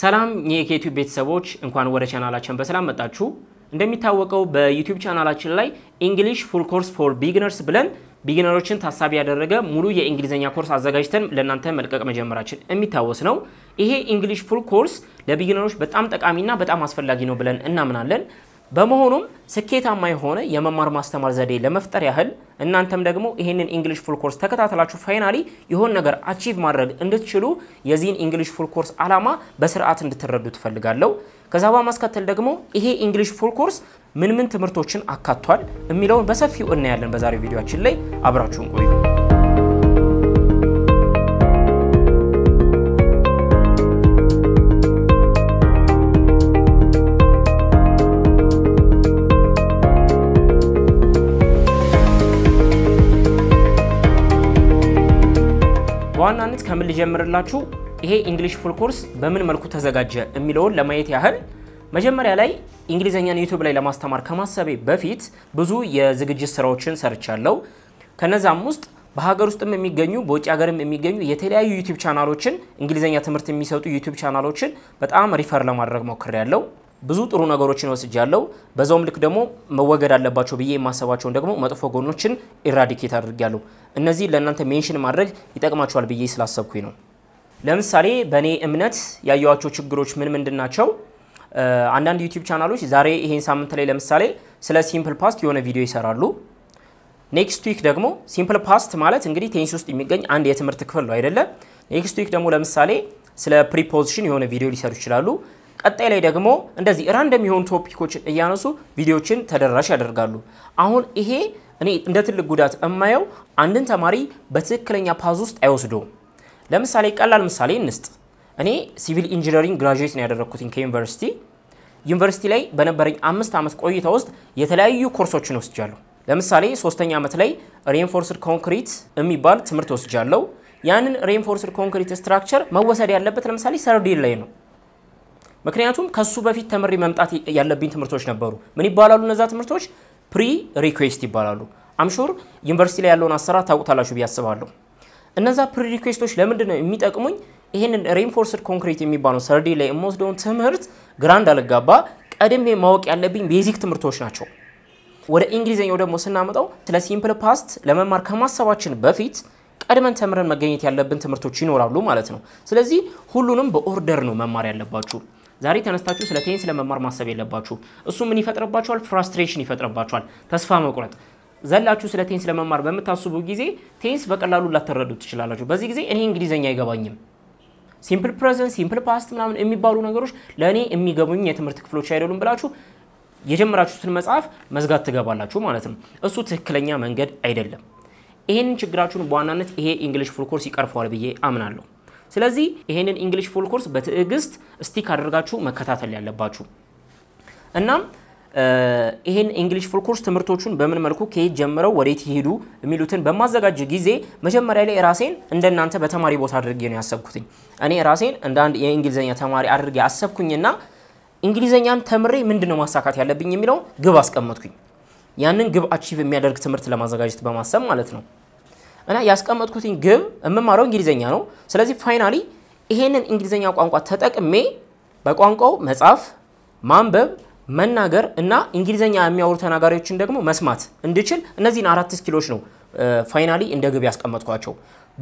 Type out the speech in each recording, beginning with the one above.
ሰላም የኬቲዩብ ቤተሰቦች እንኳን ወደ ቻናላችን በሰላም መጣችሁ። እንደሚታወቀው በዩቲዩብ ቻናላችን ላይ ኢንግሊሽ ፉል ኮርስ ፎር ቢግነርስ ብለን ቢግነሮችን ታሳቢ ያደረገ ሙሉ የእንግሊዝኛ ኮርስ አዘጋጅተን ለእናንተ መልቀቅ መጀመራችን የሚታወስ ነው። ይሄ ኢንግሊሽ ፉል ኮርስ ለቢግነሮች በጣም ጠቃሚና በጣም አስፈላጊ ነው ብለን እናምናለን። በመሆኑም ስኬታማ የሆነ የመማር ማስተማር ዘዴ ለመፍጠር ያህል እናንተም ደግሞ ይህንን እንግሊሽ ፉል ኮርስ ተከታተላችሁ ፋይናሊ የሆን ነገር አቺቭ ማድረግ እንድትችሉ የዚህን እንግሊሽ ፉል ኮርስ ዓላማ በስርዓት እንድትረዱ ትፈልጋለሁ። ከዛ በማስከተል ደግሞ ይሄ እንግሊሽ ፉል ኮርስ ምን ምን ትምህርቶችን አካቷል የሚለውን በሰፊው እናያለን። በዛሬው ቪዲዮችን ላይ አብራችሁን ቆዩ። በዋናነት ከምን ልጀምርላችሁ? ይሄ ኢንግሊሽ ፉል ኮርስ በምን መልኩ ተዘጋጀ የሚለውን ለማየት ያህል መጀመሪያ ላይ እንግሊዘኛን ዩቱብ ላይ ለማስተማር ከማሰቤ በፊት ብዙ የዝግጅት ስራዎችን ሰርቻለሁ። ከነዛም ውስጥ በሀገር ውስጥም የሚገኙ በውጭ ሀገርም የሚገኙ የተለያዩ ዩቱብ ቻናሎችን እንግሊዘኛ ትምህርት የሚሰጡ ዩቱብ ቻናሎችን በጣም ሪፈር ለማድረግ ሞክሬ ያለው ብዙ ጥሩ ነገሮችን ወስጃለሁ። በዛውም ልክ ደግሞ መወገድ አለባቸው ብዬ የማሰባቸውን ደግሞ መጥፎ ጎኖችን ኢራዲኬት አድርጊያለሁ። እነዚህ ለእናንተ ሜንሽን ማድረግ ይጠቅማቸዋል ብዬ ስላሰብኩኝ ነው። ለምሳሌ በእኔ እምነት ያየዋቸው ችግሮች ምን ምንድን ናቸው? አንዳንድ ዩቲዩብ ቻናሎች ዛሬ ይሄን ሳምንት ላይ ለምሳሌ ስለ ሲምፕል ፓስት የሆነ ቪዲዮ ይሰራሉ። ኔክስት ዊክ ደግሞ ሲምፕል ፓስት ማለት እንግዲህ ቴኒስ ውስጥ የሚገኝ አንድ የትምህርት ክፍል ነው አይደለም። ኔክስት ዊክ ደግሞ ለምሳሌ ስለ ፕሪፖዚሽን የሆነ ቪዲዮ ሊሰሩ ይችላሉ። ቀጣይ ላይ ደግሞ እንደዚህ ራንደም የሆኑ ቶፒኮችን እያነሱ ቪዲዮችን ተደራሽ ያደርጋሉ። አሁን ይሄ እኔ እንደ ትልቅ ጉዳት እማየው አንድን ተማሪ በትክክለኛ ፓዝ ውስጥ አይወስደውም። ለምሳሌ ቀላል ምሳሌ እንስጥ። እኔ ሲቪል ኢንጂነሪንግ ግራጁዌት ነው ያደረግኩትኝ ከዩኒቨርሲቲ። ዩኒቨርሲቲ ላይ በነበረኝ አምስት ዓመት ቆይታ ውስጥ የተለያዩ ኮርሶችን ወስጃለሁ። ለምሳሌ ሶስተኛ ዓመት ላይ ሬንፎርስድ ኮንክሪት የሚባል ትምህርት ወስጃለሁ። ያንን ሬንፎርስድ ኮንክሪት ስትራክቸር መወሰድ ያለበት ለምሳሌ ሰርዴን ላይ ነው። ምክንያቱም ከሱ በፊት ተምሬ መምጣት ያለብኝ ትምህርቶች ነበሩ። ምን ይባላሉ እነዛ ትምህርቶች? ፕሪ ሪኩዌስት ይባላሉ። አምሹር ዩኒቨርሲቲ ላይ ያለውን አሰራር ታውቁታላችሁ ብዬ አስባለሁ። እነዛ ፕሪ ሪኩዌስቶች ለምንድን ነው የሚጠቅሙኝ? ይህንን ሬንፎርስድ ኮንክሪት የሚባለው ሰርዴ ላይ የምወስደውን ትምህርት ግራ እንዳልጋባ ቀድሜ ማወቅ ያለብኝ ቤዚክ ትምህርቶች ናቸው። ወደ እንግሊዝኛው ደግሞ ስናመጣው ስለ ሲምፕል ፓስት ለመማር ከማሰባችን በፊት ቀድመን ተምረን መገኘት ያለብን ትምህርቶች ይኖራሉ ማለት ነው። ስለዚህ ሁሉንም በኦርደር ነው መማር ያለባችሁ። ዛሬ ተነስታችሁ ስለ ቴኒስ ለመማር ማሰብ የለባችሁ እሱ ምን ይፈጥርባችኋል? ፍራስትሬሽን ይፈጥርባችኋል፣ ተስፋ መቁረጥ። ዘላችሁ ስለ ቴኒስ ለመማር በምታስቡ ጊዜ ቴኒስ በቀላሉ ላትረዱ ትችላላችሁ። በዚህ ጊዜ እኔ እንግሊዘኛ አይገባኝም፣ ሲምፕል ፕሬዘንት፣ ሲምፕል ፓስት ምናምን የሚባሉ ነገሮች ለእኔ የሚገቡኝ የትምህርት ክፍሎች አይደሉም ብላችሁ የጀመራችሁትን መጽሐፍ መዝጋት ትገባላችሁ ማለት ነው። እሱ ትክክለኛ መንገድ አይደለም። ይህንን ችግራችሁን በዋናነት ይሄ ኢንግሊሽ ፉል ኮርስ ይቀርፈዋል ብዬ አምናለሁ። ስለዚህ ይሄንን እንግሊሽ ፉል ኮርስ በትዕግስት ስቲክ አድርጋችሁ መከታተል ያለባችሁ እናም ይሄን እንግሊሽ ፉል ኮርስ ትምህርቶቹን በምን መልኩ ከየት ጀምረው ወዴት ይሄዱ የሚሉትን በማዘጋጅ ጊዜ መጀመሪያ ላይ ራሴን እንደናንተ በተማሪ ቦታ አድርጌ ነው ያሰብኩትኝ። እኔ ራሴን እንደ አንድ የእንግሊዝኛ ተማሪ አድርጌ አሰብኩኝና እንግሊዝኛን ተምሬ ምንድን ነው ማሳካት ያለብኝ የሚለው ግብ አስቀመጥኩኝ። ያንን ግብ አቺቭ የሚያደርግ ትምህርት ለማዘጋጀት በማሰብ ማለት ነው። እና ያስቀመጥኩትኝ ግብ የምማረው እንግሊዝኛ ነው። ስለዚህ ፋይናሊ ይሄንን እንግሊዝኛ ቋንቋ ተጠቅሜ በቋንቋው መጻፍ፣ ማንበብ፣ መናገር እና እንግሊዝኛ የሚያወሩ ተናጋሪዎችን ደግሞ መስማት እንድችል እነዚህን አራት ስኪሎች ነው ፋይናሊ እንደ ግብ ያስቀመጥኳቸው።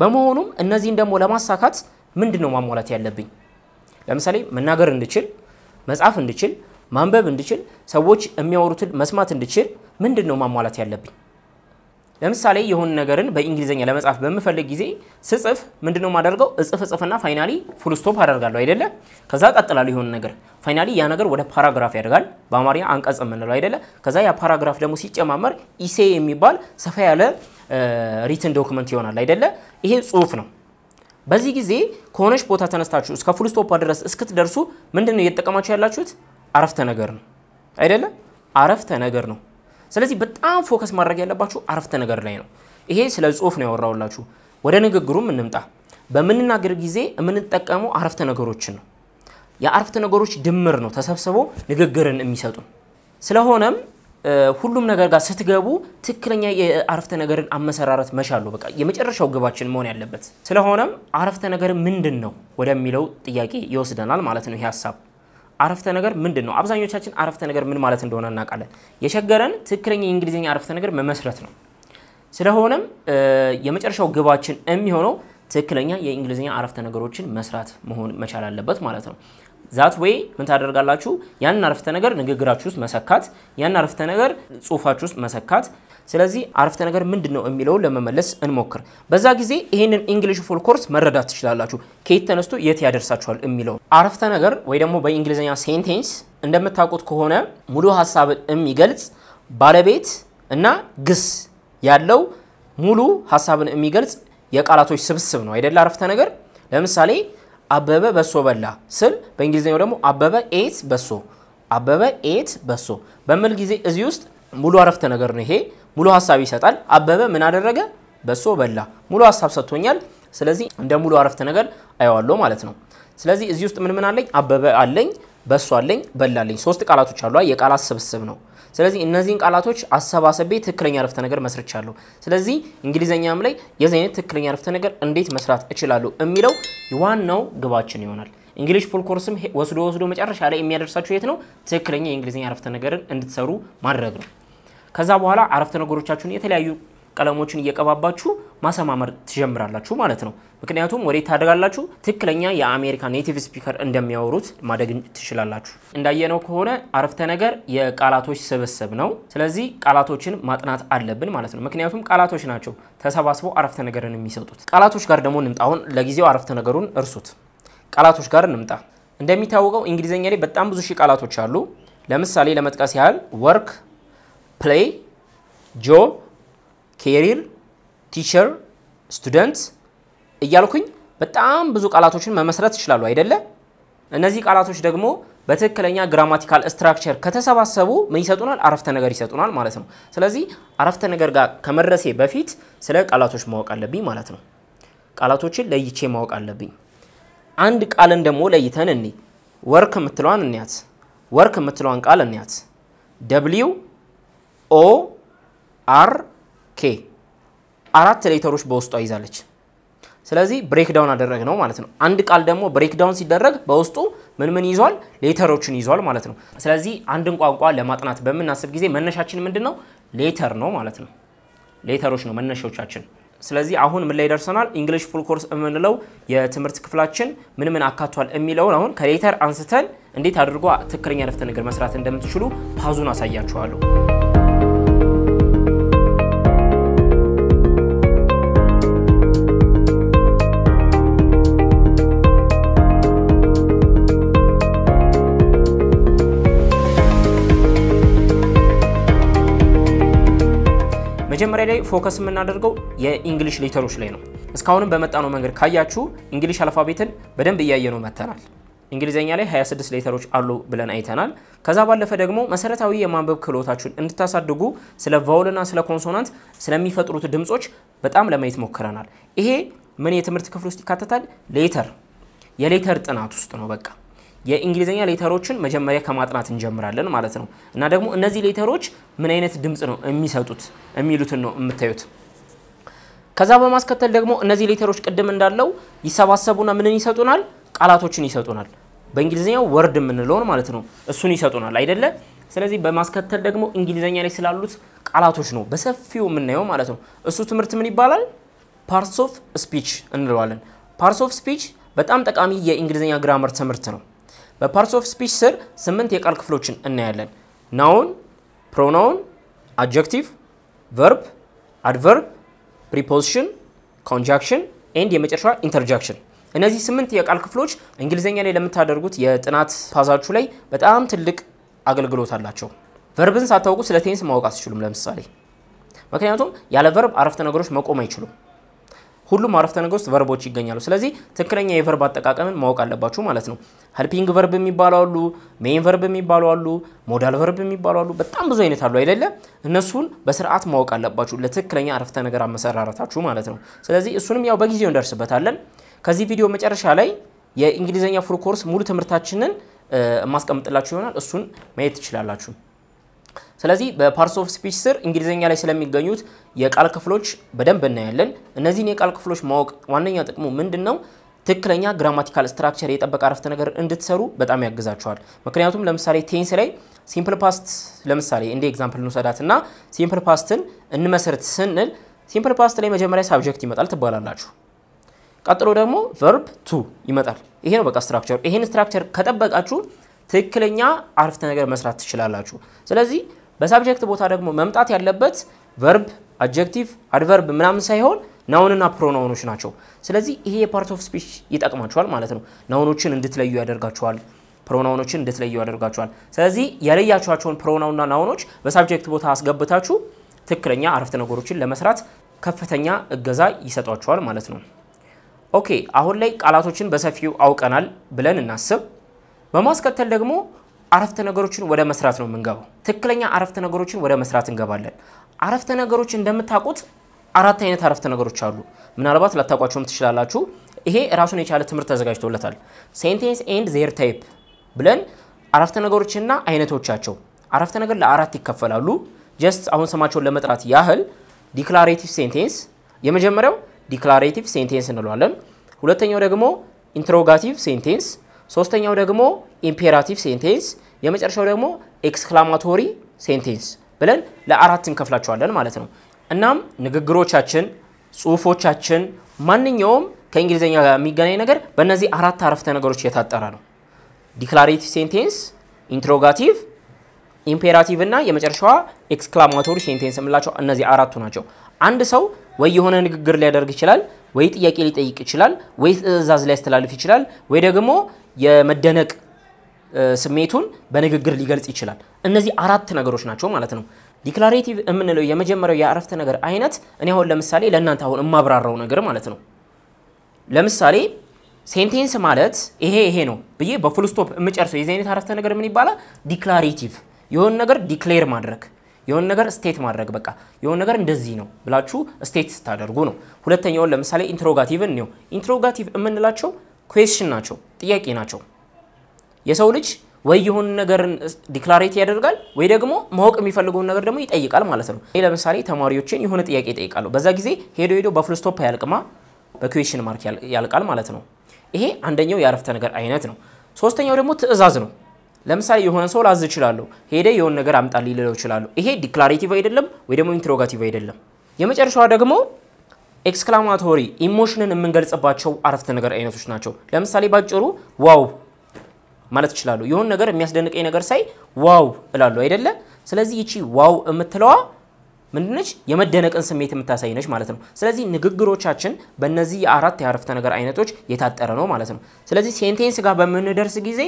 በመሆኑም እነዚህን ደግሞ ለማሳካት ምንድን ነው ማሟላት ያለብኝ? ለምሳሌ መናገር እንድችል፣ መጻፍ እንድችል፣ ማንበብ እንድችል፣ ሰዎች የሚያወሩትን መስማት እንድችል ምንድን ነው ማሟላት ያለብኝ? ለምሳሌ የሆን ነገርን በእንግሊዝኛ ለመጻፍ በምፈልግ ጊዜ ስጽፍ ምንድነው የማደርገው? እጽፍ እጽፍና ፋይናሊ ፉል ስቶፕ አደርጋለሁ አይደለ? ከዛ ቀጥላለሁ የሆን ነገር ፋይናሊ ያ ነገር ወደ ፓራግራፍ ያደርጋል። በአማርኛ አንቀጽ የምንለው አይደለ? ከዛ ያ ፓራግራፍ ደግሞ ሲጨማመር ኢሴ የሚባል ሰፋ ያለ ሪትን ዶክመንት ይሆናል አይደለ? ይሄ ጽሁፍ ነው። በዚህ ጊዜ ከሆነች ቦታ ተነስታችሁ እስከ ፉል ስቶፕ ድረስ እስክትደርሱ ምንድነው እየተጠቀማችሁ ያላችሁት? አረፍተ ነገር ነው አይደለ? አረፍተ ነገር ነው። ስለዚህ በጣም ፎከስ ማድረግ ያለባችሁ አረፍተ ነገር ላይ ነው። ይሄ ስለ ጽሁፍ ነው ያወራውላችሁ። ወደ ንግግሩም እንምጣ። በምንናገር ጊዜ የምንጠቀመው አረፍተ ነገሮችን ነው። የአረፍተ ነገሮች ድምር ነው ተሰብስቦ ንግግርን የሚሰጡ ስለሆነም ሁሉም ነገር ጋር ስትገቡ ትክክለኛ የአረፍተ ነገርን አመሰራረት መሻሉ በቃ የመጨረሻው ግባችን መሆን ያለበት። ስለሆነም አረፍተ ነገር ምንድን ነው ወደሚለው ጥያቄ ይወስደናል ማለት ነው ይሄ ሀሳብ። አረፍተ ነገር ምንድን ነው? አብዛኞቻችን አረፍተ ነገር ምን ማለት እንደሆነ እናውቃለን። የቸገረን ትክክለኛ የእንግሊዝኛ አረፍተ ነገር መመስረት ነው። ስለሆነም የመጨረሻው ግባችን የሚሆነው ትክክለኛ የእንግሊዝኛ አረፍተ ነገሮችን መስራት መሆን መቻል አለበት ማለት ነው። ዛት ወይ ምን ታደርጋላችሁ? ያንን አረፍተ ነገር ንግግራችሁ ውስጥ መሰካት፣ ያንን አረፍተ ነገር ጽሁፋችሁ ውስጥ መሰካት ስለዚህ አረፍተ ነገር ምንድን ነው የሚለውን ለመመለስ እንሞክር። በዛ ጊዜ ይህንን ኢንግሊሽ ፉል ኮርስ መረዳት ትችላላችሁ። ከየት ተነስቶ የት ያደርሳችኋል የሚለው አረፍተ ነገር ወይ ደግሞ በእንግሊዝኛ ሴንቴንስ እንደምታውቁት ከሆነ ሙሉ ሀሳብን የሚገልጽ ባለቤት እና ግስ ያለው ሙሉ ሀሳብን የሚገልጽ የቃላቶች ስብስብ ነው አይደለ? አረፍተ ነገር ለምሳሌ አበበ በሶ በላ ስል በእንግሊዝኛው ደግሞ አበበ ኤት በሶ አበበ ኤት በሶ በምል ጊዜ እዚህ ውስጥ ሙሉ አረፍተ ነገር ነው ይሄ ሙሉ ሀሳብ ይሰጣል። አበበ ምን አደረገ? በሶ በላ። ሙሉ ሀሳብ ሰጥቶኛል። ስለዚህ እንደ ሙሉ አረፍተ ነገር አየዋለሁ ማለት ነው። ስለዚህ እዚህ ውስጥ ምን ምን አለኝ? አበበ አለኝ፣ በሶ አለኝ፣ በላለኝ። ሶስት ቃላቶች አሉ። የቃላት ስብስብ ነው። ስለዚህ እነዚህን ቃላቶች አሰባሰቤ ትክክለኛ አረፍተ ነገር መስርቻለሁ። ስለዚህ እንግሊዘኛም ላይ የዚህ አይነት ትክክለኛ አረፍተ ነገር እንዴት መስራት እችላለሁ የሚለው ዋናው ግባችን ይሆናል። እንግሊሽ ፉል ኮርስም ወስዶ ወስዶ መጨረሻ ላይ የሚያደርሳችሁ የት ነው? ትክክለኛ የእንግሊዝኛ አረፍተ ነገርን እንድትሰሩ ማድረግ ነው። ከዛ በኋላ አረፍተ ነገሮቻችሁን የተለያዩ ቀለሞችን እየቀባባችሁ ማሰማመር ትጀምራላችሁ ማለት ነው። ምክንያቱም ወዴት ታደጋላችሁ? ትክክለኛ የአሜሪካ ኔቲቭ ስፒከር እንደሚያወሩት ማደግ ትችላላችሁ። እንዳየነው ከሆነ አረፍተ ነገር የቃላቶች ስብስብ ነው። ስለዚህ ቃላቶችን ማጥናት አለብን ማለት ነው። ምክንያቱም ቃላቶች ናቸው ተሰባስበው አረፍተ ነገርን የሚሰጡት። ቃላቶች ጋር ደግሞ እንምጣ። አሁን ለጊዜው አረፍተ ነገሩን እርሱት። ቃላቶች ጋር እንምጣ። እንደሚታወቀው እንግሊዝኛ ላይ በጣም ብዙ ሺህ ቃላቶች አሉ። ለምሳሌ ለመጥቀስ ያህል ወርክ play, job, career, ቲቸር፣ ስቱደንት እያልኩኝ በጣም ብዙ ቃላቶችን መመስረት ይችላሉ አይደለ? እነዚህ ቃላቶች ደግሞ በትክክለኛ ግራማቲካል ስትራክቸር ከተሰባሰቡ ምን ይሰጡናል? አረፍተ ነገር ይሰጡናል ማለት ነው። ስለዚህ አረፍተ ነገር ጋር ከመድረሴ በፊት ስለ ቃላቶች ማወቅ አለብኝ ማለት ነው። ቃላቶችን ለይቼ ማወቅ አለብኝ። አንድ ቃልን ደግሞ ለይተን እኒ ወርክ የምትለዋን እንያት። ወርክ የምትለዋን ቃል እንያት። ደብሊው ኦ አር ኬ አራት ሌተሮች በውስጧ ይዛለች። ስለዚህ ብሬክዳውን አደረግ ነው ማለት ነው። አንድ ቃል ደግሞ ብሬክዳውን ሲደረግ በውስጡ ምን ምን ይዟል? ሌተሮችን ይዟል ማለት ነው። ስለዚህ አንድን ቋንቋ ለማጥናት በምናስብ ጊዜ መነሻችን ምንድን ነው? ሌተር ነው ማለት ነው። ሌተሮች ነው መነሻዎቻችን። ስለዚህ አሁን ምን ላይ ደርሰናል? እንግሊሽ ፉል ኮርስ የምንለው የትምህርት ክፍላችን ምን ምን አካቷል የሚለውን አሁን ከሌተር አንስተን እንዴት አድርጎ ትክክለኛ አረፍተ ነገር መስራት እንደምትችሉ ፓዙን አሳያችኋለሁ። መጀመሪያ ላይ ፎከስ የምናደርገው የኢንግሊሽ ሌተሮች ላይ ነው። እስካሁንም በመጣነው መንገድ ካያችሁ እንግሊሽ አልፋቤትን በደንብ እያየ ነው መተናል። እንግሊዝኛ ላይ 26 ሌተሮች አሉ ብለን አይተናል። ከዛ ባለፈ ደግሞ መሰረታዊ የማንበብ ክህሎታችሁን እንድታሳድጉ ስለ ቫውልና ስለ ኮንሶናንት ስለሚፈጥሩት ድምጾች በጣም ለማየት ሞክረናል። ይሄ ምን የትምህርት ክፍል ውስጥ ይካተታል? ሌተር የሌተር ጥናት ውስጥ ነው በቃ የእንግሊዝኛ ሌተሮችን መጀመሪያ ከማጥናት እንጀምራለን ማለት ነው እና ደግሞ እነዚህ ሌተሮች ምን አይነት ድምፅ ነው የሚሰጡት የሚሉትን ነው የምታዩት። ከዛ በማስከተል ደግሞ እነዚህ ሌተሮች ቅድም እንዳለው ይሰባሰቡና ምንን ይሰጡናል? ቃላቶችን ይሰጡናል። በእንግሊዝኛው ወርድ የምንለውን ማለት ነው እሱን ይሰጡናል አይደለ? ስለዚህ በማስከተል ደግሞ እንግሊዝኛ ላይ ስላሉት ቃላቶች ነው በሰፊው የምናየው ማለት ነው። እሱ ትምህርት ምን ይባላል? ፓርትስ ኦፍ ስፒች እንለዋለን። ፓርትስ ኦፍ ስፒች በጣም ጠቃሚ የእንግሊዝኛ ግራመር ትምህርት ነው። በፓርትስ ኦፍ ስፒች ስር ስምንት የቃል ክፍሎችን እናያለን። ናውን፣ ፕሮናውን፣ አጀክቲቭ፣ ቨርብ፣ አድቨርብ፣ ፕሪፖዚሽን፣ ኮንጃክሽን ኤንድ የመጨረሻ ኢንተርጃክሽን። እነዚህ ስምንት የቃል ክፍሎች እንግሊዝኛ ላይ ለምታደርጉት የጥናት ፓዛችሁ ላይ በጣም ትልቅ አገልግሎት አላቸው። ቨርብን ሳታውቁ ስለ ቴንስ ማወቅ አትችሉም ለምሳሌ፣ ምክንያቱም ያለ ቨርብ አረፍተ ነገሮች መቆም አይችሉም። ሁሉም አረፍተ ነገር ውስጥ ቨርቦች ይገኛሉ። ስለዚህ ትክክለኛ የቨርብ አጠቃቀምን ማወቅ አለባችሁ ማለት ነው። ሄልፒንግ ቨርብ የሚባሉ አሉ፣ ሜን ቨርብ የሚባሉ አሉ፣ ሞዳል ቨርብ የሚባሉ አሉ። በጣም ብዙ አይነት አሉ አይደለ? እነሱን በስርዓት ማወቅ አለባችሁ ለትክክለኛ አረፍተ ነገር አመሰራረታችሁ ማለት ነው። ስለዚህ እሱንም ያው በጊዜው እንደርስበታለን። ከዚህ ቪዲዮ መጨረሻ ላይ የእንግሊዝኛ ፉል ኮርስ ሙሉ ትምህርታችንን ማስቀምጥላችሁ ይሆናል። እሱን ማየት ትችላላችሁ። ስለዚህ በፓርስ ኦፍ ስፒች ስር እንግሊዝኛ ላይ ስለሚገኙት የቃል ክፍሎች በደንብ እናያለን። እነዚህን የቃል ክፍሎች ማወቅ ዋነኛ ጥቅሙ ምንድን ነው? ትክክለኛ ግራማቲካል ስትራክቸር የጠበቀ አረፍተ ነገር እንድትሰሩ በጣም ያግዛቸዋል። ምክንያቱም ለምሳሌ ቴንስ ላይ ሲምፕል ፓስት ለምሳሌ እንደ ኤግዛምፕል እንውሰዳት እና ሲምፕል ፓስትን እንመሰርት ስንል ሲምፕል ፓስት ላይ መጀመሪያ ሳብጀክት ይመጣል ትባላላችሁ። ቀጥሎ ደግሞ ቨርብ ቱ ይመጣል። ይሄ ነው በቃ ስትራክቸር። ይሄን ስትራክቸር ከጠበቃችሁ ትክክለኛ አረፍተ ነገር መስራት ትችላላችሁ። ስለዚህ በሳብጀክት ቦታ ደግሞ መምጣት ያለበት ቨርብ፣ አጀክቲቭ፣ አድቨርብ ምናምን ሳይሆን ናውንና ፕሮናውኖች ናቸው። ስለዚህ ይሄ የፓርት ኦፍ ስፒች ይጠቅማቸዋል ማለት ነው። ናውኖችን እንድትለዩ ያደርጋቸዋል ፕሮናውኖችን እንድትለዩ ያደርጋቸዋል። ስለዚህ የለያችኋቸውን ፕሮናውንና ናውኖች በሳብጀክት ቦታ አስገብታችሁ ትክክለኛ አረፍተ ነገሮችን ለመስራት ከፍተኛ እገዛ ይሰጧቸዋል ማለት ነው። ኦኬ አሁን ላይ ቃላቶችን በሰፊው አውቀናል ብለን እናስብ። በማስከተል ደግሞ አረፍተ ነገሮችን ወደ መስራት ነው የምንገባው። ትክክለኛ አረፍተ ነገሮችን ወደ መስራት እንገባለን። አረፍተ ነገሮች እንደምታውቁት አራት አይነት አረፍተ ነገሮች አሉ። ምናልባት ላታውቋቸውም ትችላላችሁ። ይሄ ራሱን የቻለ ትምህርት ተዘጋጅቶለታል። ሴንቴንስ ኤንድ ዜር ታይፕ ብለን አረፍተ ነገሮችና አይነቶቻቸው አረፍተ ነገር ለአራት ይከፈላሉ። ጀስት አሁን ስማቸውን ለመጥራት ያህል ዲክላሬቲቭ ሴንቴንስ የመጀመሪያው ዲክላሬቲቭ ሴንቴንስ እንለዋለን። ሁለተኛው ደግሞ ኢንትሮጋቲቭ ሴንቴንስ፣ ሶስተኛው ደግሞ ኢምፔራቲቭ ሴንቴንስ፣ የመጨረሻው ደግሞ ኤክስክላማቶሪ ሴንቴንስ ብለን ለአራት እንከፍላቸዋለን ማለት ነው። እናም ንግግሮቻችን፣ ጽሁፎቻችን፣ ማንኛውም ከእንግሊዝኛ ጋር የሚገናኝ ነገር በእነዚህ አራት አረፍተ ነገሮች የታጠረ ነው። ዲክላሬቲቭ ሴንቴንስ፣ ኢንትሮጋቲቭ፣ ኢምፔራቲቭ እና የመጨረሻዋ ኤክስክላማቶሪ ሴንቴንስ የምላቸው እነዚህ አራቱ ናቸው። አንድ ሰው ወይ የሆነ ንግግር ሊያደርግ ይችላል፣ ወይ ጥያቄ ሊጠይቅ ይችላል፣ ወይ ትዕዛዝ ሊያስተላልፍ ይችላል፣ ወይ ደግሞ የመደነቅ ስሜቱን በንግግር ሊገልጽ ይችላል። እነዚህ አራት ነገሮች ናቸው ማለት ነው። ዲክላሬቲቭ የምንለው የመጀመሪያው የአረፍተ ነገር አይነት እኔ አሁን ለምሳሌ ለእናንተ አሁን የማብራራው ነገር ማለት ነው። ለምሳሌ ሴንቴንስ ማለት ይሄ ይሄ ነው ብዬ በፉልስቶፕ ስቶፕ የምጨርሰው የዚህ አይነት አረፍተ ነገር ምን ይባላል? ዲክላሬቲቭ። የሆን ነገር ዲክሌር ማድረግ የሆን ነገር ስቴት ማድረግ በቃ የሆን ነገር እንደዚህ ነው ብላችሁ ስቴት ስታደርጉ ነው። ሁለተኛውን ለምሳሌ ኢንትሮጋቲቭን ነው። ኢንትሮጋቲቭ የምንላቸው ኩዌስችን ናቸው፣ ጥያቄ ናቸው። የሰው ልጅ ወይ የሆነ ነገርን ዲክላሬት ያደርጋል ወይ ደግሞ ማወቅ የሚፈልገውን ነገር ደግሞ ይጠይቃል ማለት ነው። ይሄ ለምሳሌ ተማሪዎችን የሆነ ጥያቄ ይጠይቃሉ። በዛ ጊዜ ሄዶ ሄዶ ስቶፕ ያልቅማ በኩዌሽን ማርክ ያልቃል ማለት ነው። ይሄ አንደኛው የአረፍተ ነገር አይነት ነው። ሶስተኛው ደግሞ ትዕዛዝ ነው። ለምሳሌ የሆነ ሰው ላዝ እችላለሁ፣ ሄደ የሆነ ነገር አምጣልኝ ልለው እችላለሁ። ይሄ ዲክላሬቲቭ አይደለም ወይ ደግሞ ኢንትሮጋቲቭ አይደለም። የመጨረሻዋ ደግሞ ኤክስክላማቶሪ ኢሞሽንን የምንገልጽባቸው አረፍተ ነገር አይነቶች ናቸው። ለምሳሌ ባጭሩ ዋው ማለት ይችላሉ የሆን ነገር የሚያስደንቀኝ ነገር ሳይ ዋው እላለሁ አይደለ? ስለዚህ ይቺ ዋው የምትለዋ ምንድነች? የመደነቅን ስሜት የምታሳይ ነች ማለት ነው። ስለዚህ ንግግሮቻችን በእነዚህ የአራት የአረፍተ ነገር አይነቶች የታጠረ ነው ማለት ነው። ስለዚህ ሴንቴንስ ጋር በምንደርስ ጊዜ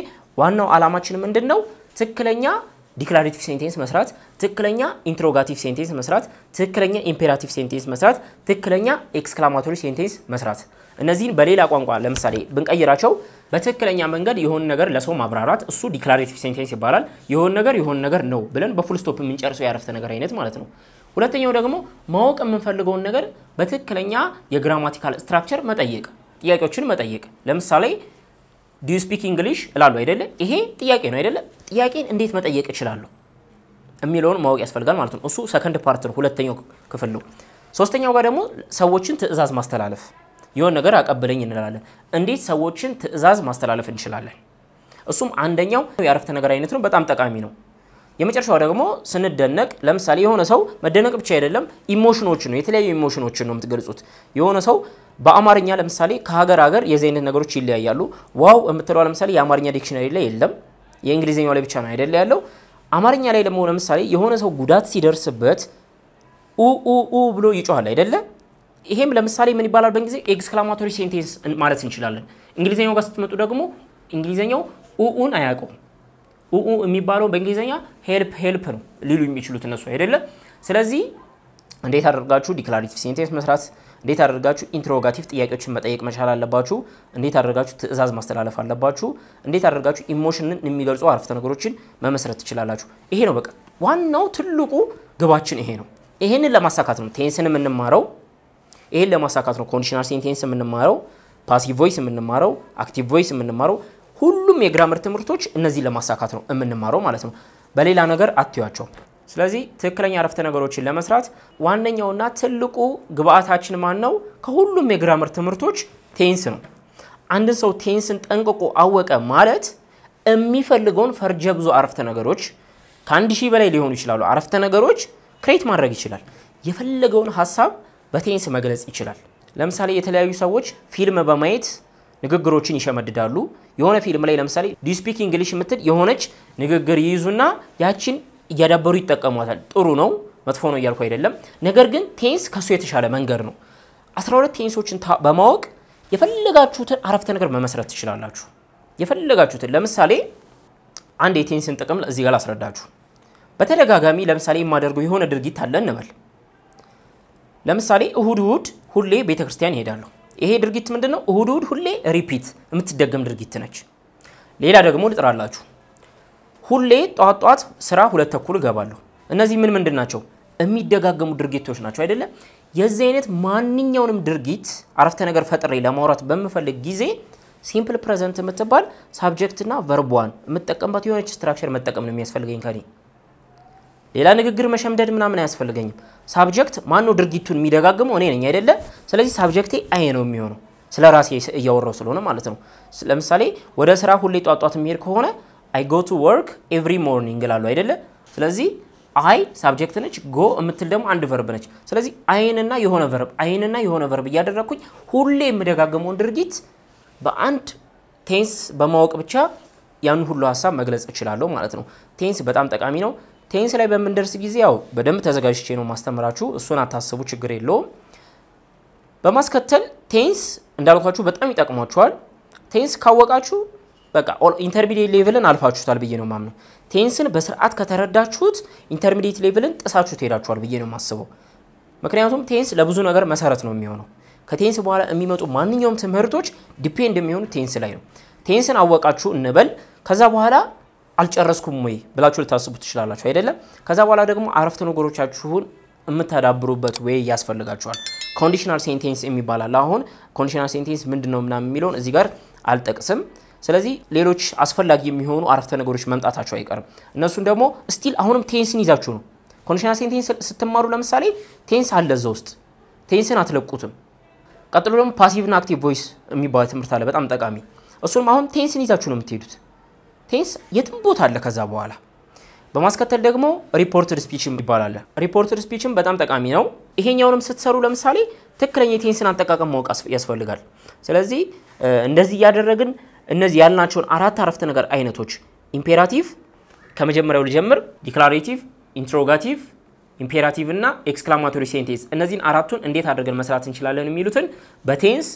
ዋናው ዓላማችን ምንድን ነው? ትክክለኛ ዲክላሬቲቭ ሴንቴንስ መስራት፣ ትክክለኛ ኢንትሮጋቲቭ ሴንቴንስ መስራት፣ ትክክለኛ ኢምፔራቲቭ ሴንቴንስ መስራት፣ ትክክለኛ ኤክስክላማቶሪ ሴንቴንስ መስራት። እነዚህን በሌላ ቋንቋ ለምሳሌ ብንቀይራቸው በትክክለኛ መንገድ የሆን ነገር ለሰው ማብራራት እሱ ዲክላሬቲቭ ሴንቴንስ ይባላል። የሆን ነገር የሆን ነገር ነው ብለን በፉል ስቶፕ የምንጨርሰው ያረፍተ ነገር አይነት ማለት ነው። ሁለተኛው ደግሞ ማወቅ የምንፈልገውን ነገር በትክክለኛ የግራማቲካል ስትራክቸር መጠየቅ፣ ጥያቄዎችን መጠየቅ። ለምሳሌ ዲዩ ስፒክ እንግሊሽ እላሉ አይደለ? ይሄ ጥያቄ ነው አይደለ? ጥያቄን እንዴት መጠየቅ እችላለሁ የሚለውን ማወቅ ያስፈልጋል ማለት ነው። እሱ ሰከንድ ፓርት ነው፣ ሁለተኛው ክፍል ነው። ሶስተኛው ጋር ደግሞ ሰዎችን ትዕዛዝ ማስተላለፍ የሆነ ነገር አቀብለኝ እንላለን። እንዴት ሰዎችን ትዕዛዝ ማስተላለፍ እንችላለን? እሱም አንደኛው የአረፍተ ነገር አይነት ነው። በጣም ጠቃሚ ነው። የመጨረሻው ደግሞ ስንደነቅ፣ ለምሳሌ የሆነ ሰው መደነቅ ብቻ አይደለም፣ ኢሞሽኖችን ነው የተለያዩ ኢሞሽኖችን ነው የምትገልጹት። የሆነ ሰው በአማርኛ ለምሳሌ ከሀገር ሀገር የዚህ አይነት ነገሮች ይለያያሉ። ዋው የምትለዋ ለምሳሌ የአማርኛ ዲክሽነሪ ላይ የለም፣ የእንግሊዝኛው ላይ ብቻ ነው አይደለ ያለው። አማርኛ ላይ ደግሞ ለምሳሌ የሆነ ሰው ጉዳት ሲደርስበት ኡ ኡ ኡ ብሎ ይጮኋል አይደለ ይሄም ለምሳሌ ምን ይባላል በእንግሊዝ ኤክስክላማቶሪ ሴንቴንስ ማለት እንችላለን። እንግሊዝኛው ጋር ስትመጡ ደግሞ እንግሊዝኛው ኡኡን አያውቀውም። ኡኡ የሚባለው በእንግሊዝኛ ሄልፕ ሄልፕ ነው ሊሉ የሚችሉት እነሱ አይደለ? ስለዚህ እንዴት አደርጋችሁ ዲክላሬቲቭ ሴንቴንስ መስራት፣ እንዴት አደርጋችሁ ኢንትሮጋቲቭ ጥያቄዎችን መጠየቅ መቻል አለባችሁ፣ እንዴት አደርጋችሁ ትዕዛዝ ማስተላለፍ አለባችሁ፣ እንዴት አደርጋችሁ ኢሞሽንን የሚገልጹ አረፍተ ነገሮችን መመስረት ትችላላችሁ። ይሄ ነው በቃ ዋናው ትልቁ ግባችን ይሄ ነው። ይሄንን ለማሳካት ነው ቴንስን የምንማረው። ይሄን ለማሳካት ነው ኮንዲሽናል ሴንቴንስ የምንማረው፣ ፓሲቭ ቮይስ የምንማረው፣ አክቲቭ ቮይስ የምንማረው። ሁሉም የግራመር ትምህርቶች እነዚህ ለማሳካት ነው የምንማረው ማለት ነው። በሌላ ነገር አትዩቸው። ስለዚህ ትክክለኛ አረፍተ ነገሮችን ለመስራት ዋነኛውና ትልቁ ግብአታችን ማን ነው? ከሁሉም የግራመር ትምህርቶች ቴንስ ነው። አንድን ሰው ቴንስን ጠንቅቆ አወቀ ማለት የሚፈልገውን ፈርጀ ብዙ አረፍተ ነገሮች ከአንድ ሺህ በላይ ሊሆኑ ይችላሉ አረፍተ ነገሮች ክሬት ማድረግ ይችላል። የፈለገውን ሀሳብ በቴንስ መግለጽ ይችላል። ለምሳሌ የተለያዩ ሰዎች ፊልም በማየት ንግግሮችን ይሸመድዳሉ። የሆነ ፊልም ላይ ለምሳሌ ስፒክ እንግሊሽ የምትል የሆነች ንግግር ይይዙና ያችን እያዳበሩ ይጠቀሟታል። ጥሩ ነው፣ መጥፎ ነው እያልኩ አይደለም። ነገር ግን ቴንስ ከሱ የተሻለ መንገድ ነው። 12 ቴንሶችን በማወቅ የፈለጋችሁትን አረፍተ ነገር መመስረት ትችላላችሁ። የፈለጋችሁትን ለምሳሌ አንድ የቴንስን ጥቅም እዚህ ጋር አስረዳችሁ በተደጋጋሚ ለምሳሌ የማደርገው የሆነ ድርጊት አለ እንበል ለምሳሌ እሁድ እሁድ ሁሌ ቤተ ክርስቲያን ይሄዳሉ። ይሄ ድርጊት ምንድነው? እሁድ እሁድ ሁሌ ሪፒት የምትደገም ድርጊት ነች። ሌላ ደግሞ ልጥራላችሁ። ሁሌ ጧት ጠዋት ስራ ሁለት ተኩል እገባለሁ። እነዚህ ምን ምንድን ናቸው? የሚደጋገሙ ድርጊቶች ናቸው አይደለም? የዚህ አይነት ማንኛውንም ድርጊት አረፍተ ነገር ፈጥሬ ለማውራት በምፈልግ ጊዜ ሲምፕል ፕሬዘንት የምትባል ሳብጀክትና ቨርቧን የምጠቀምባት የሆነች ስትራክቸር መጠቀም ነው የሚያስፈልገኝ ከኔ ሌላ ንግግር መሸምደድ ምናምን አያስፈልገኝም። ሳብጀክት ማነው ድርጊቱን የሚደጋግመው እኔ ነኝ አይደለ? ስለዚህ ሳብጀክቴ አይ ነው የሚሆነው ስለ ራሴ እያወራው ስለሆነ ማለት ነው። ለምሳሌ ወደ ስራ ሁሌ ጧጧት የሚሄድ ከሆነ አይ ጎ ቱ ወርክ ኤቭሪ ሞርኒንግ ላሉ አይደለ? ስለዚህ አይ ሳብጀክት ነች፣ ጎ የምትል ደግሞ አንድ ቨርብ ነች። ስለዚህ አይንና የሆነ ቨርብ አይንና የሆነ ቨርብ እያደረግኩኝ ሁሌ የምደጋግመውን ድርጊት በአንድ ቴንስ በማወቅ ብቻ ያን ሁሉ ሀሳብ መግለጽ እችላለሁ ማለት ነው። ቴንስ በጣም ጠቃሚ ነው። ቴንስ ላይ በምንደርስ ጊዜ ያው በደንብ ተዘጋጅቼ ነው ማስተምራችሁ። እሱን አታስቡ፣ ችግር የለውም። በማስከተል ቴንስ እንዳልኳችሁ በጣም ይጠቅሟችኋል። ቴንስ ካወቃችሁ በቃ ኢንተርሚዲየት ሌቭልን አልፋችሁታል ብዬ ነው ማምነው። ቴንስን በስርዓት ከተረዳችሁት ኢንተርሚዲየት ሌቭልን ጥሳችሁ ትሄዳችኋል ብዬ ነው የማስበው። ምክንያቱም ቴንስ ለብዙ ነገር መሰረት ነው የሚሆነው። ከቴንስ በኋላ የሚመጡ ማንኛውም ትምህርቶች ዲፔንድ የሚሆኑ ቴንስ ላይ ነው። ቴንስን አወቃችሁ እንበል። ከዛ በኋላ አልጨረስኩም ወይ ብላችሁ ልታስቡ ትችላላችሁ አይደለም። ከዛ በኋላ ደግሞ አረፍተ ነገሮቻችሁን የምታዳብሩበት ወይ ያስፈልጋችኋል። ኮንዲሽናል ሴንቴንስ የሚባላል። አሁን ኮንዲሽናል ሴንቴንስ ምንድን ነው ምናምን የሚለውን እዚህ ጋር አልጠቅስም። ስለዚህ ሌሎች አስፈላጊ የሚሆኑ አረፍተ ነገሮች መምጣታቸው አይቀርም። እነሱን ደግሞ ስቲል አሁንም ቴንስን ይዛችሁ ነው። ኮንዲሽናል ሴንቴንስ ስትማሩ ለምሳሌ ቴንስ አለ እዛ ውስጥ፣ ቴንስን አትለቁትም። ቀጥሎ ደግሞ ፓሲቭና አክቲቭ ቮይስ የሚባል ትምህርት አለ፣ በጣም ጠቃሚ። እሱንም አሁን ቴንስን ይዛችሁ ነው የምትሄዱት። ቴንስ የትም ቦታ አለ። ከዛ በኋላ በማስከተል ደግሞ ሪፖርትድ ስፒች ይባላል። ሪፖርትድ ስፒችም በጣም ጠቃሚ ነው። ይሄኛውንም ስትሰሩ ለምሳሌ ትክክለኛ የቴንስን አጠቃቀም ማወቅ ያስፈልጋል። ስለዚህ እንደዚህ እያደረግን እነዚህ ያልናቸውን አራት አረፍተ ነገር አይነቶች ኢምፔራቲቭ፣ ከመጀመሪያው ልጀምር፣ ዲክላሬቲቭ፣ ኢንትሮጋቲቭ፣ ኢምፔራቲቭ እና ኤክስክላማቶሪ ሴንቴንስ እነዚህን አራቱን እንዴት አድርገን መስራት እንችላለን የሚሉትን በቴንስ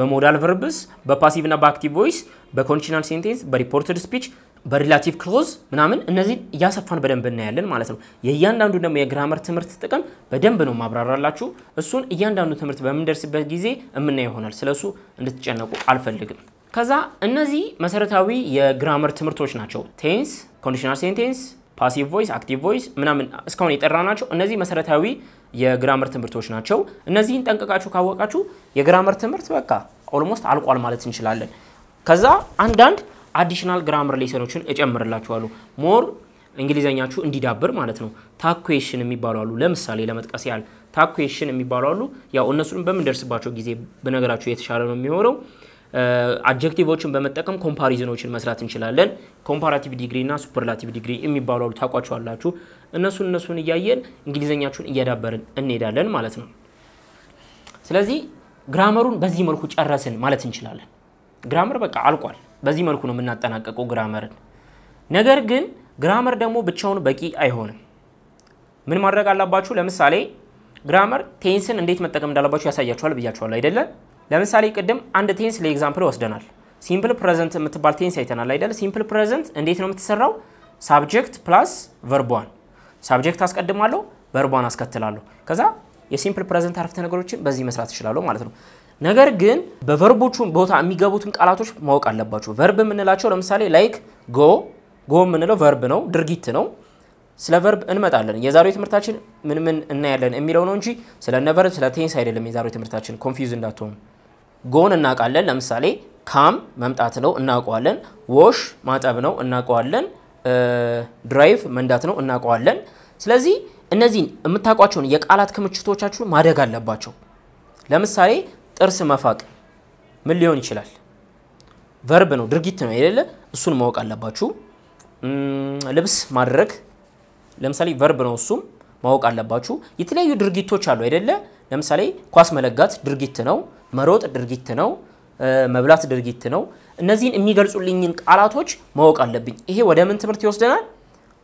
በሞዳል ቨርብስ፣ በፓሲቭ እና በአክቲቭ ቮይስ፣ በኮንዲሽናል ሴንቴንስ፣ በሪፖርትድ ስፒች፣ በሪላቲቭ ክሎዝ ምናምን እነዚህ እያሰፋን በደንብ እናያለን ማለት ነው። የእያንዳንዱ ደግሞ የግራመር ትምህርት ጥቅም በደንብ ነው ማብራራላችሁ። እሱን እያንዳንዱ ትምህርት በምንደርስበት ጊዜ እምናይ ይሆናል። ስለሱ እንድትጨነቁ አልፈልግም። ከዛ እነዚህ መሰረታዊ የግራመር ትምህርቶች ናቸው። ቴንስ፣ ኮንዲሽናል ሴንቴንስ ፓሲቭ ቮይስ፣ አክቲቭ ቮይስ ምናምን እስካሁን ናቸው እነዚህ መሰረታዊ የግራመር ትምህርቶች ናቸው። እነዚህን ጠንቅቃችሁ ካወቃችሁ የግራመር ትምህርት በቃ ኦልሞስት አልቋል ማለት እንችላለን። ከዛ አንዳንድ አዲሽናል ግራመር ሌሰኖችን እጨምርላችኋሉ ሞር እንግሊዘኛችሁ እንዲዳብር ማለት ነው። ታኩዌሽን የሚባሉ አሉ። ለምሳሌ ለመጥቀስ ያህል ታኩዌሽን የሚባሉ አሉ። ያው እነሱን በምንደርስባቸው ጊዜ ብነገራችሁ የተሻለ ነው የሚሆነው። አጀክቲቮችን በመጠቀም ኮምፓሪዝኖችን መስራት እንችላለን። ኮምፓራቲቭ ዲግሪ እና ሱፐርላቲቭ ዲግሪ የሚባሉ አሉ፣ ታውቋቸዋላችሁ። እነሱን እነሱን እያየን እንግሊዘኛችሁን እያዳበርን እንሄዳለን ማለት ነው። ስለዚህ ግራመሩን በዚህ መልኩ ጨረስን ማለት እንችላለን። ግራመር በቃ አልቋል። በዚህ መልኩ ነው የምናጠናቀቀው ግራመርን። ነገር ግን ግራመር ደግሞ ብቻውን በቂ አይሆንም። ምን ማድረግ አለባችሁ? ለምሳሌ ግራመር ቴንስን እንዴት መጠቀም እንዳለባችሁ ያሳያችኋል ብያችኋል አይደለም? ለምሳሌ ቅድም አንድ ቴንስ ለኤግዛምፕል ወስደናል። ሲምፕል ፕሬዘንት የምትባል ቴንስ አይተናል አይደል? ሲምፕል ፕሬዘንት እንዴት ነው የምትሰራው? ሳብጀክት ፕላስ ቨርቧን። ሳብጀክት አስቀድማለሁ፣ ቨርቧን አስከትላለሁ። ከዛ የሲምፕል ፕሬዘንት አረፍተ ነገሮችን በዚህ መስራት እችላለሁ ማለት ነው። ነገር ግን በቨርቦቹ ቦታ የሚገቡትን ቃላቶች ማወቅ አለባቸው። ቨርብ የምንላቸው ለምሳሌ ላይክ ጎ፣ ጎ የምንለው ቨርብ ነው፣ ድርጊት ነው። ስለ ቨርብ እንመጣለን። የዛሬው ትምህርታችን ምን ምን እናያለን የሚለው ነው እንጂ ስለ ቨርብ ስለ ቴንስ አይደለም። የዛሬው ትምህርታችን ኮንፊውዝ እንዳትሆኑ። ጎን እናውቃለን። ለምሳሌ ካም መምጣት ነው እናውቀዋለን። ዎሽ ማጠብ ነው እናውቀዋለን። ድራይቭ መንዳት ነው እናውቀዋለን። ስለዚህ እነዚህን የምታውቋቸውን የቃላት ክምችቶቻችሁ ማደግ አለባቸው። ለምሳሌ ጥርስ መፋቅ ምን ሊሆን ይችላል? ቨርብ ነው፣ ድርጊት ነው የሌለ እሱን ማወቅ አለባችሁ። ልብስ ማድረግ ለምሳሌ ቨርብ ነው፣ እሱም ማወቅ አለባችሁ። የተለያዩ ድርጊቶች አሉ አይደለ? ለምሳሌ ኳስ መለጋት ድርጊት ነው። መሮጥ ድርጊት ነው፣ መብላት ድርጊት ነው። እነዚህን የሚገልጹልኝን ቃላቶች ማወቅ አለብኝ። ይሄ ወደ ምን ትምህርት ይወስደናል?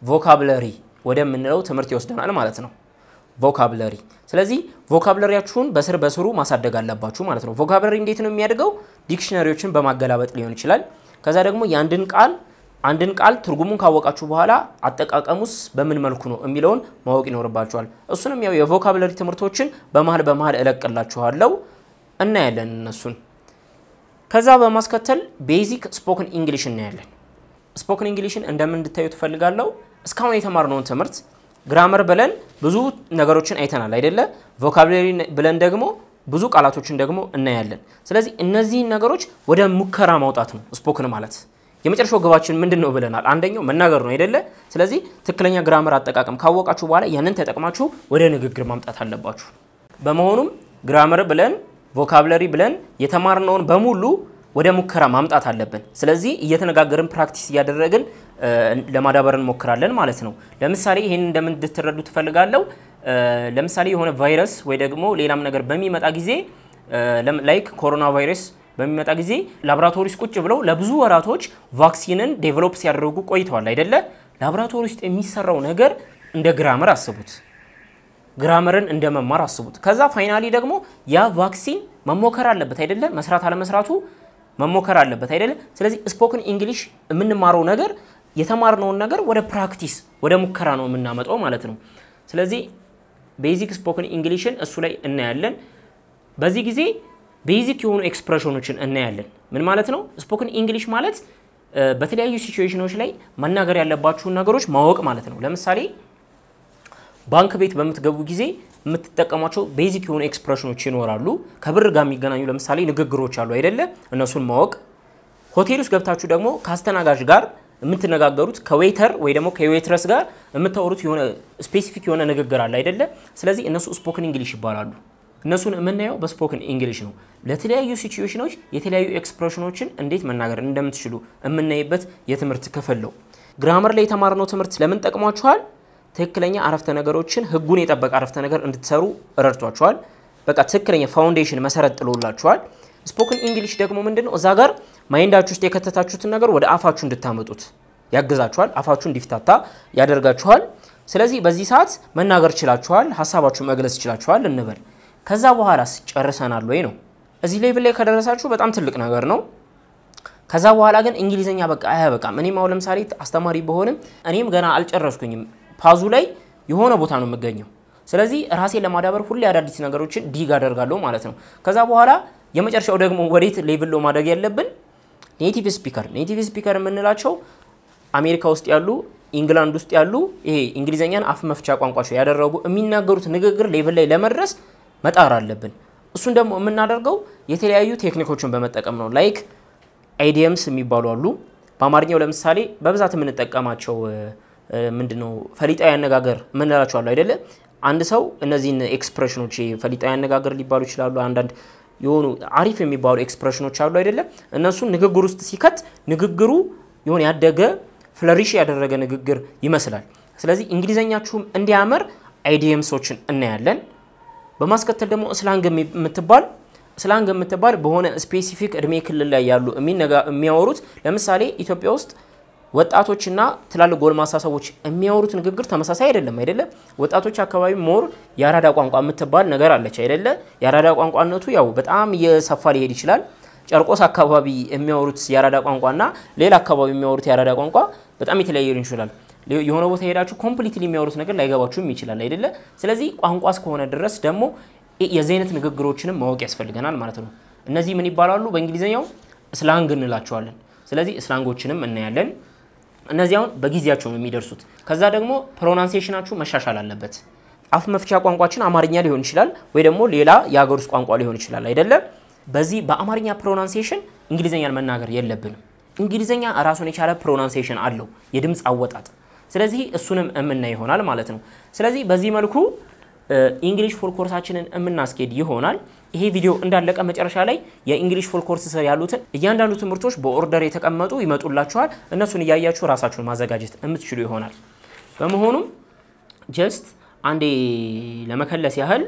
ቮካብለሪ ወደምንለው ትምህርት ይወስደናል ማለት ነው። ቮካብለሪ ስለዚህ ቮካብለሪያችሁን በስር በስሩ ማሳደግ አለባችሁ ማለት ነው። ቮካብለሪ እንዴት ነው የሚያድገው? ዲክሽነሪዎችን በማገላበጥ ሊሆን ይችላል። ከዛ ደግሞ የአንድን ቃል አንድን ቃል ትርጉሙን ካወቃችሁ በኋላ አጠቃቀሙስ በምን መልኩ ነው የሚለውን ማወቅ ይኖርባችኋል። እሱንም ያው የቮካብለሪ ትምህርቶችን በመሀል በመሀል እለቅላችኋለሁ። እናያለን እነሱን። ከዛ በማስከተል ቤዚክ ስፖክን እንግሊሽ እናያለን። ስፖክን እንግሊሽን እንደምን እንድታዩ ትፈልጋለሁ። እስካሁን የተማርነውን ትምህርት ግራመር ብለን ብዙ ነገሮችን አይተናል አይደለ? ቮካብለሪ ብለን ደግሞ ብዙ ቃላቶችን ደግሞ እናያለን። ስለዚህ እነዚህን ነገሮች ወደ ሙከራ ማውጣት ነው ስፖክን ማለት። የመጨረሻው ግባችን ምንድን ነው ብለናል? አንደኛው መናገር ነው አይደለ? ስለዚህ ትክክለኛ ግራመር አጠቃቀም ካወቃችሁ በኋላ ያንን ተጠቅማችሁ ወደ ንግግር ማምጣት አለባችሁ። በመሆኑም ግራመር ብለን ቮካብለሪ ብለን የተማርነውን በሙሉ ወደ ሙከራ ማምጣት አለብን። ስለዚህ እየተነጋገርን ፕራክቲስ እያደረግን ለማዳበር እንሞክራለን ማለት ነው። ለምሳሌ ይህን እንደምን እንድትረዱ ትፈልጋለሁ። ለምሳሌ የሆነ ቫይረስ ወይ ደግሞ ሌላም ነገር በሚመጣ ጊዜ ላይክ ኮሮና ቫይረስ በሚመጣ ጊዜ ላብራቶሪ ውስጥ ቁጭ ብለው ለብዙ ወራቶች ቫክሲንን ዴቨሎፕ ሲያደርጉ ቆይተዋል አይደለ? ላብራቶሪ ውስጥ የሚሰራው ነገር እንደ ግራመር አስቡት። ግራመርን እንደ መማር አስቡት። ከዛ ፋይናሊ ደግሞ ያ ቫክሲን መሞከር አለበት አይደለም፣ መስራት አለመስራቱ መሞከር አለበት አይደለም። ስለዚህ ስፖክን እንግሊሽ የምንማረው ነገር የተማርነውን ነገር ወደ ፕራክቲስ ወደ ሙከራ ነው የምናመጣው ማለት ነው። ስለዚህ ቤዚክ ስፖክን እንግሊሽን እሱ ላይ እናያለን። በዚህ ጊዜ ቤዚክ የሆኑ ኤክስፕሬሽኖችን እናያለን። ምን ማለት ነው? ስፖክን እንግሊሽ ማለት በተለያዩ ሲቹዌሽኖች ላይ መናገር ያለባችሁን ነገሮች ማወቅ ማለት ነው። ለምሳሌ ባንክ ቤት በምትገቡ ጊዜ የምትጠቀሟቸው ቤዚክ የሆኑ ኤክስፕሬሽኖች ይኖራሉ። ከብር ጋር የሚገናኙ ለምሳሌ ንግግሮች አሉ አይደለ? እነሱን ማወቅ። ሆቴል ውስጥ ገብታችሁ ደግሞ ከአስተናጋጅ ጋር የምትነጋገሩት ከዌይተር ወይ ደግሞ ከዌትረስ ጋር የምታወሩት የሆነ ስፔሲፊክ የሆነ ንግግር አለ አይደለ? ስለዚህ እነሱ ስፖክን እንግሊሽ ይባላሉ። እነሱን የምናየው በስፖክን እንግሊሽ ነው። ለተለያዩ ሲቹዌሽኖች የተለያዩ ኤክስፕሬሽኖችን እንዴት መናገር እንደምትችሉ የምናይበት የትምህርት ክፍል ነው። ግራመር ላይ የተማርነው ትምህርት ለምን ጠቅሟችኋል? ትክክለኛ አረፍተ ነገሮችን ህጉን የጠበቀ አረፍተ ነገር እንድትሰሩ ረድቷችኋል። በቃ ትክክለኛ ፋውንዴሽን መሰረት ጥሎላችኋል። ስፖክን ኢንግሊሽ ደግሞ ምንድን ነው እዛ ጋር ማይንዳችሁ ውስጥ የከተታችሁትን ነገር ወደ አፋችሁ እንድታመጡት ያግዛችኋል። አፋችሁ እንዲፍታታ ያደርጋችኋል። ስለዚህ በዚህ ሰዓት መናገር ችላችኋል፣ ሀሳባችሁ መግለጽ ችላችኋል እንበል። ከዛ በኋላስ ጨርሰናል ወይ ነው። እዚህ ሌቭል ላይ ከደረሳችሁ በጣም ትልቅ ነገር ነው። ከዛ በኋላ ግን እንግሊዘኛ በቃ አያበቃም። እኔም አሁን ለምሳሌ አስተማሪ በሆንም እኔም ገና አልጨረስኩኝም። ፓዙ ላይ የሆነ ቦታ ነው የምገኘው። ስለዚህ ራሴን ለማዳበር ሁሌ አዳዲስ ነገሮችን ዲግ አደርጋለሁ ማለት ነው። ከዛ በኋላ የመጨረሻው ደግሞ ወዴት ሌቭል ነው ማድረግ ያለብን? ኔቲቭ ስፒከር ኔቲቭ ስፒከር የምንላቸው አሜሪካ ውስጥ ያሉ ኢንግላንድ ውስጥ ያሉ ይሄ እንግሊዝኛን አፍ መፍቻ ቋንቋቸው ያደረጉ የሚናገሩት ንግግር ሌቭል ላይ ለመድረስ መጣር አለብን። እሱን ደግሞ የምናደርገው የተለያዩ ቴክኒኮችን በመጠቀም ነው። ላይክ አይዲየምስ የሚባሉ አሉ። በአማርኛው ለምሳሌ በብዛት የምንጠቀማቸው ምንድነው ፈሊጣዊ አነጋገር ምንላቸዋለሁ አይደለ? አንድ ሰው እነዚህን ኤክስፕሬሽኖች ፈሊጣዊ አነጋገር ሊባሉ ይችላሉ። አንዳንድ የሆኑ አሪፍ የሚባሉ ኤክስፕሬሽኖች አሉ አይደለም? እነሱን ንግግር ውስጥ ሲከት ንግግሩ የሆነ ያደገ ፍለሪሽ ያደረገ ንግግር ይመስላል። ስለዚህ እንግሊዘኛችሁም እንዲያምር አይዲየምሶችን እናያለን። በማስከተል ደግሞ ስላንግ የምትባል ስላንግ የምትባል በሆነ ስፔሲፊክ እድሜ ክልል ላይ ያሉ የሚያወሩት ለምሳሌ ኢትዮጵያ ውስጥ ወጣቶችና ትላልቅ ጎልማሳ ሰዎች የሚያወሩት ንግግር ተመሳሳይ አይደለም አይደለ? ወጣቶች አካባቢ ሞር የአራዳ ቋንቋ የምትባል ነገር አለች አይደለ? የአራዳ ቋንቋነቱ ያው በጣም እየሰፋ ሊሄድ ይችላል። ጨርቆስ አካባቢ የሚያወሩት የአራዳ ቋንቋና ሌላ አካባቢ የሚያወሩት የአራዳ ቋንቋ በጣም የተለያየ ይችላል። የሆነ ቦታ ሄዳችሁ ኮምፕሊትሊ የሚያወሩት ነገር ላይገባችሁም ይችላል አይደለ? ስለዚህ ቋንቋ እስከሆነ ድረስ ደግሞ የዚህ አይነት ንግግሮችንም ማወቅ ያስፈልገናል ማለት ነው። እነዚህ ምን ይባላሉ? በእንግሊዝኛው ስላንግ እንላቸዋለን። ስለዚህ ስላንጎችንም እናያለን። እነዚህ አሁን በጊዜያቸው ነው የሚደርሱት። ከዛ ደግሞ ፕሮናንሴሽናችሁ መሻሻል አለበት። አፍ መፍቻ ቋንቋችን አማርኛ ሊሆን ይችላል ወይ ደግሞ ሌላ የሀገር ውስጥ ቋንቋ ሊሆን ይችላል አይደለም። በዚህ በአማርኛ ፕሮናንሴሽን እንግሊዝኛን መናገር የለብንም። እንግሊዝኛ ራሱን የቻለ ፕሮናንሴሽን አለው፣ የድምፅ አወጣጥ። ስለዚህ እሱንም የምናይ ይሆናል ማለት ነው። ስለዚህ በዚህ መልኩ ኢንግሊሽ ፎር ኮርሳችንን የምናስኬድ ይሆናል። ይሄ ቪዲዮ እንዳለቀ መጨረሻ ላይ የእንግሊሽ ፉል ኮርስ ስር ያሉትን እያንዳንዱ ትምህርቶች በኦርደር የተቀመጡ ይመጡላችኋል። እነሱን እያያችሁ ራሳችሁን ማዘጋጀት የምትችሉ ይሆናል። በመሆኑም ጀስት አንዴ ለመከለስ ያህል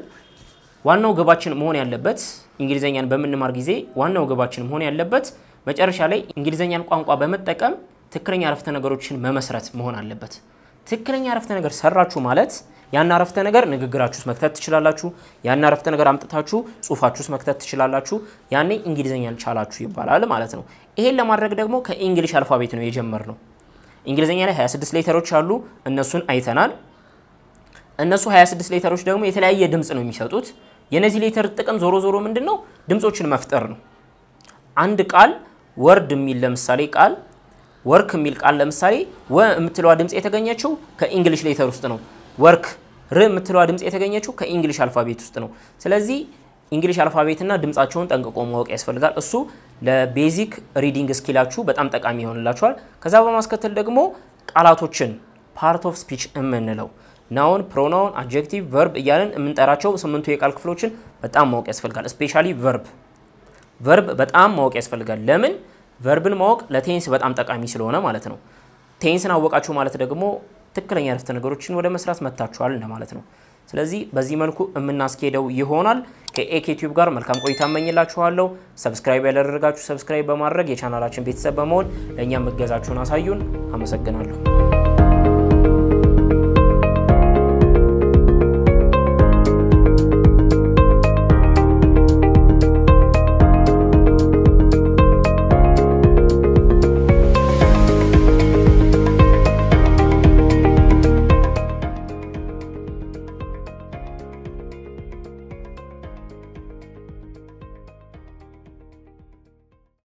ዋናው ግባችን መሆን ያለበት እንግሊዘኛን በምንማር ጊዜ ዋናው ግባችን መሆን ያለበት መጨረሻ ላይ እንግሊዘኛን ቋንቋ በመጠቀም ትክክለኛ አረፍተ ነገሮችን መመስረት መሆን አለበት። ትክክለኛ አረፍተ ነገር ሰራችሁ ማለት ያን አረፍተ ነገር ንግግራችሁ ውስጥ መክተት ትችላላችሁ። ያን አረፍተ ነገር አምጥታችሁ ጽሁፋችሁ ውስጥ መክተት ትችላላችሁ። ያኔ እንግሊዝኛን ቻላችሁ ይባላል ማለት ነው። ይሄን ለማድረግ ደግሞ ከእንግሊሽ አልፋቤት ነው የጀመርነው። እንግሊዝኛ ላይ 26 ሌተሮች አሉ። እነሱን አይተናል። እነሱ 26 ሌተሮች ደግሞ የተለያየ ድምፅ ነው የሚሰጡት። የነዚህ ሌተር ጥቅም ዞሮ ዞሮ ምንድን ነው? ድምፆችን መፍጠር ነው። አንድ ቃል ወርድ የሚል ለምሳሌ ቃል ወርክ የሚል ቃል ለምሳሌ ወ የምትለዋ ድምፅ የተገኘችው ከኢንግሊሽ ሌተር ውስጥ ነው። ወርክ ር የምትለዋ ድምፅ የተገኘችው ከኢንግሊሽ አልፋቤት ውስጥ ነው። ስለዚህ እንግሊሽ አልፋቤትና ድምፃቸውን ጠንቅቆ ማወቅ ያስፈልጋል። እሱ ለቤዚክ ሪዲንግ ስኪላችሁ በጣም ጠቃሚ ይሆንላችኋል። ከዛ በማስከተል ደግሞ ቃላቶችን ፓርት ኦፍ ስፒች የምንለው ናውን፣ ፕሮናውን፣ አጀክቲቭ፣ ቨርብ እያለን የምንጠራቸው ስምንቱ የቃል ክፍሎችን በጣም ማወቅ ያስፈልጋል። ስፔሻሊ ቨርብ ቨርብ በጣም ማወቅ ያስፈልጋል። ለምን ቨርብን ማወቅ ለቴንስ በጣም ጠቃሚ ስለሆነ ማለት ነው። ቴንስን አወቃችሁ ማለት ደግሞ ትክክለኛ አረፍተ ነገሮችን ወደ መስራት መታችኋል እንደማለት ነው። ስለዚህ በዚህ መልኩ የምናስኬደው ይሆናል። ከኤኬቲዩብ ጋር መልካም ቆይታ እመኝላችኋለሁ። ሰብስክራይብ ያላደረጋችሁ ሰብስክራይብ በማድረግ የቻናላችን ቤተሰብ በመሆን ለእኛም መገዛችሁን አሳዩን። አመሰግናለሁ።